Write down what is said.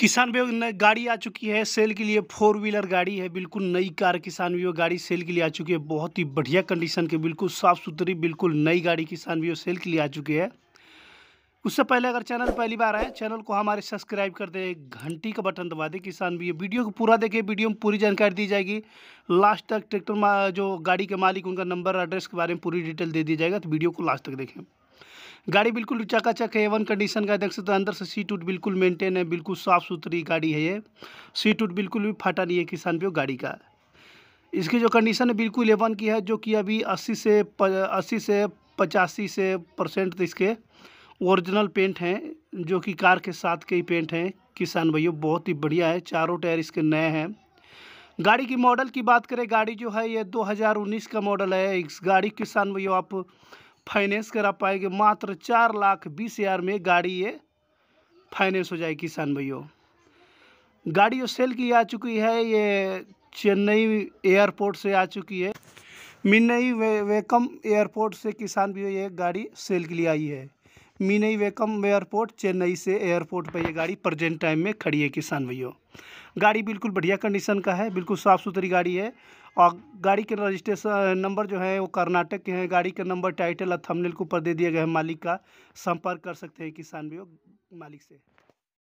किसान भी गाड़ी आ चुकी है सेल के लिए फोर व्हीलर गाड़ी है बिल्कुल नई कार किसान वियोग गाड़ी सेल के लिए आ चुकी है बहुत ही बढ़िया कंडीशन के बिल्कुल साफ़ सुथरी बिल्कुल नई गाड़ी किसान वियोग सेल के लिए आ चुकी है उससे पहले अगर चैनल पहली बार आए चैनल को हमारे सब्सक्राइब कर दें घंटी का बटन दबा दें किसान भी वीडियो को पूरा देखें वीडियो में पूरी जानकारी दी जाएगी लास्ट तक ट्रैक्टर जो गाड़ी के मालिक उनका नंबर एड्रेस के बारे में पूरी डिटेल दे दी जाएगा तो वीडियो को लास्ट तक देखें गाड़ी बिल्कुल चकाचक है एवन कंडीशन का देख सकते हो अंदर से सीट उट बिल्कुल मेंटेन है बिल्कुल साफ़ सुथरी गाड़ी है ये सीट उट बिल्कुल भी फाटा नहीं है किसान पे गाड़ी का इसकी जो कंडीशन है बिल्कुल एवन की है जो कि अभी अस्सी से अस्सी से पचासी से परसेंट तो इसके ओरिजिनल पेंट हैं जो कि कार के साथ के ही पेंट हैं किसान भैया बहुत ही बढ़िया है चारों टायर इसके नए हैं गाड़ी की मॉडल की बात करें गाड़ी जो है ये 2019 का मॉडल है इस गाड़ी किसान भैया आप फाइनेंस करा पाएंगे मात्र चार लाख बीस हज़ार में गाड़ी ये फाइनेंस हो जाएगी किसान भैया गाड़ी जो सेल की आ चुकी है ये चेन्नई एयरपोर्ट से आ चुकी है मिनई वे, वेकम एयरपोर्ट से किसान भी ये गाड़ी सेल के लिए आई है मिनई वेकम एयरपोर्ट चेन्नई से एयरपोर्ट पर ये गाड़ी प्रजेंट टाइम में खड़ी है किसान भैया गाड़ी बिल्कुल बढ़िया कंडीशन का है बिल्कुल साफ़ सुथरी गाड़ी है और गाड़ी के रजिस्ट्रेशन नंबर जो है वो कर्नाटक के हैं गाड़ी का नंबर टाइटल और थंबनेल के ऊपर दे दिया गया है मालिक का संपर्क कर सकते हैं किसान भी मालिक से